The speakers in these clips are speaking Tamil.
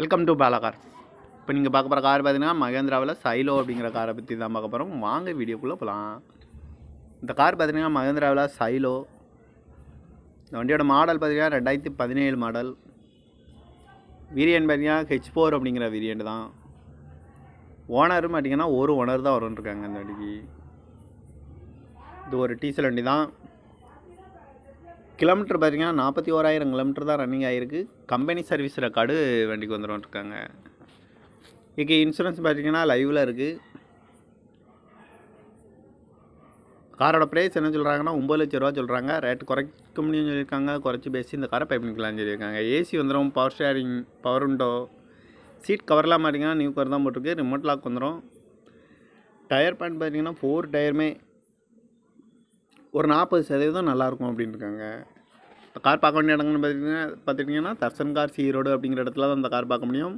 வெல்கம் டு பாலகார் இப்போ நீங்கள் பார்க்க போகிற கார் பார்த்தீங்கன்னா மகேந்திராவில் சைலோ அப்படிங்கிற காரை பற்றி தான் பார்க்க போகிறோம் வாங்க வீடியோக்குள்ளே போகலாம் இந்த கார் பார்த்தீங்கன்னா மகேந்திராவில் சைலோ இந்த வண்டியோட மாடல் பார்த்தீங்கன்னா ரெண்டாயிரத்தி பதினேழு மாடல் வீரியன் பார்த்தீங்கன்னா ஹெச் ஃபோர் அப்படிங்கிற வீரியன்ட் தான் ஓனரும் பார்த்தீங்கன்னா ஒரு ஓனர் தான் வரும்னு இருக்காங்க இந்த வண்டிக்கு இது ஒரு டீசல் வண்டி தான் கிலோமீட்டர் பார்த்திங்கன்னா நாற்பத்தி ஓராயிரம் கிலோமீட்டர் தான் ரன்னிங் ஆகிருக்கு கம்பெனி சர்வீஸ் ரெக்கார்டு வண்டிக்கு வந்துடும் இருக்காங்க இங்கே இன்சூரன்ஸ் பார்த்திங்கன்னா லைவில் இருக்குது காரோட ப்ரைஸ் என்ன சொல்கிறாங்கன்னா ஒம்பது லட்ச ரூபா சொல்கிறாங்க ரேட் குறைக்க முடியும்னு சொல்லியிருக்காங்க குறைச்சி பேசி இந்த காரை பை பண்ணிக்கலாம்னு சொல்லியிருக்காங்க ஏசி வந்துடும் power steering power window seat கவர்லாம் பார்த்தீங்கன்னா நியூ கவர் தான் போட்டிருக்கு ரிமோட் லாக் வந்துடும் டயர் பேண்ட் பார்த்தீங்கன்னா ஃபோர் டயருமே ஒரு நாற்பது சதவீதம் நல்லாயிருக்கும் அப்படின்னு இருக்காங்க இந்த கார் பார்க்க வேண்டிய இடங்கள்னு பார்த்தீங்கன்னா பார்த்துட்டிங்கன்னா தர்சன் கார் ரோடு அப்படிங்கிற இடத்துல தான் அந்த கார் பார்க்க முடியும்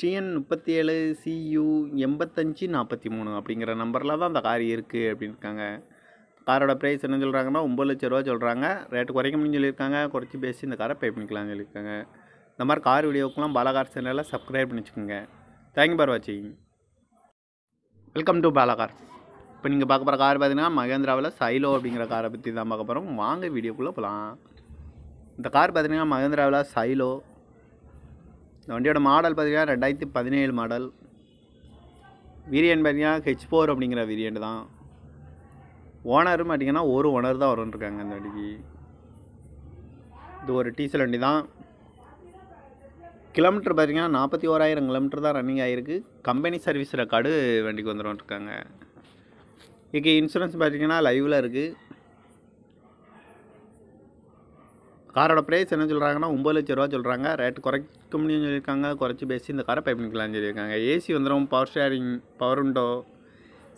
டிஎன் முப்பத்தி ஏழு சியு எண்பத்தஞ்சு நாற்பத்தி மூணு அப்படிங்கிற நம்பரில் தான் அந்த கார் இருக்குது அப்படின்னு இருக்காங்க காரோட ப்ரைஸ் என்ன சொல்கிறாங்கன்னா ஒம்பது லட்ச ரூபா சொல்கிறாங்க ரேட்டு குறைக்க முடியும்னு சொல்லியிருக்காங்க குறைச்சி பேசி இந்த காரை பே பண்ணிக்கலாம்னு சொல்லியிருக்காங்க இந்த மாதிரி கார் வீடியோக்கெலாம் பாலாகார் சேனலில் சப்ஸ்கிரைப் பண்ணிச்சுக்கோங்க தேங்க்யூ ஃபார் வாட்சிங் வெல்கம் டு பாலாகார் இப்போ நீங்கள் பார்க்க போகிற கார் பார்த்தீங்கன்னா மகேந்திராவில் சைலோ அப்படிங்கிற காரை பற்றி தான் பார்க்க போகிறோம் வாங்க வீடியோக்குள்ளே போகலாம் இந்த கார் பார்த்தீங்கன்னா மகேந்திராவில் சைலோ இந்த வண்டியோட மாடல் பார்த்தீங்கன்னா ரெண்டாயிரத்தி பதினேழு மாடல் வீரியன் பார்த்தீங்கன்னா ஹெச் ஃபோர் அப்படிங்கிற வீரியன்ட் தான் ஓனரும் பார்த்தீங்கன்னா ஒரு ஓனர் தான் வரும்னு இருக்காங்க இந்த வண்டிக்கு இது ஒரு டீசல் வண்டி தான் கிலோமீட்டர் பார்த்தீங்கன்னா நாற்பத்தி ஓராயிரம் கிலோமீட்டர் தான் ரன்னிங் ஆகிருக்கு கம்பெனி சர்வீஸ் ரெக்கார்டு வண்டிக்கு வந்துடும் இருக்காங்க இங்கே இன்சூரன்ஸ் பார்த்திங்கன்னா லைவில் இருக்குது காரோட ப்ரைஸ் என்ன சொல்கிறாங்கன்னா ஒம்பது லட்ச ரூபா சொல்கிறாங்க ரேட் குறைக்க முடியும்னு சொல்லியிருக்காங்க குறைச்சி பேசி இந்த காரை பயணிக்கலாம்னு சொல்லியிருக்காங்க ஏசி வந்துடும் power steering power window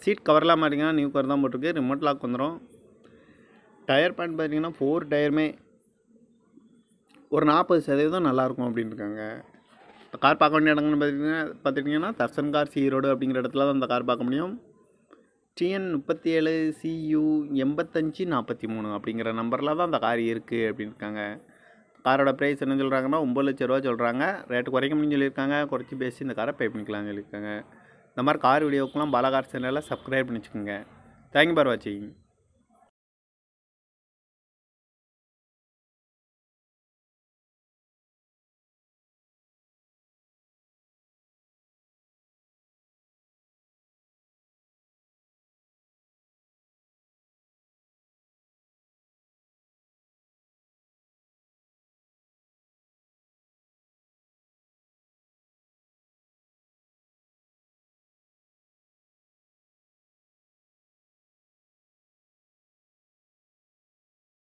seat கவர்லாம் பார்த்தீங்கன்னா நியூ கவர் தான் போட்டிருக்கு ரிமோட் லாக் வந்துடும் டயர் பேண்ட் பார்த்தீங்கன்னா ஃபோர் டயருமே ஒரு நாற்பது சதவீதம் நல்லாயிருக்கும் அப்படின்னு இருக்காங்க கார் பார்க்க வேண்டிய இடங்கள்னு பார்த்தீங்கன்னா பார்த்துட்டிங்கன்னா தர்சன் கார் சீரோடு அப்படிங்கிற இடத்துல தான் அந்த கார் பார்க்க முடியும் டிஎன் முப்பத்தி ஏழு சியு எண்பத்தஞ்சு நாற்பத்தி மூணு அப்படிங்கிற நம்பரில் தான் அந்த கார் இருக்குது இருக்காங்க காரோட ப்ரைஸ் என்ன சொல்கிறாங்கன்னா ஒம்பது லட்ச ரூபா சொல்கிறாங்க ரேட்டு குறைக்க முடியும் சொல்லியிருக்காங்க குறைச்சி பேசி இந்த காரை பே பண்ணிக்கலாம்னு சொல்லியிருக்காங்க இந்த மாதிரி கார் வீடியோக்கெலாம் பாலகார் சேனலில் சப்ஸ்கிரைப் பண்ணிச்சுக்கோங்க தேங்க்யூ ஃபார் வாட்சிங்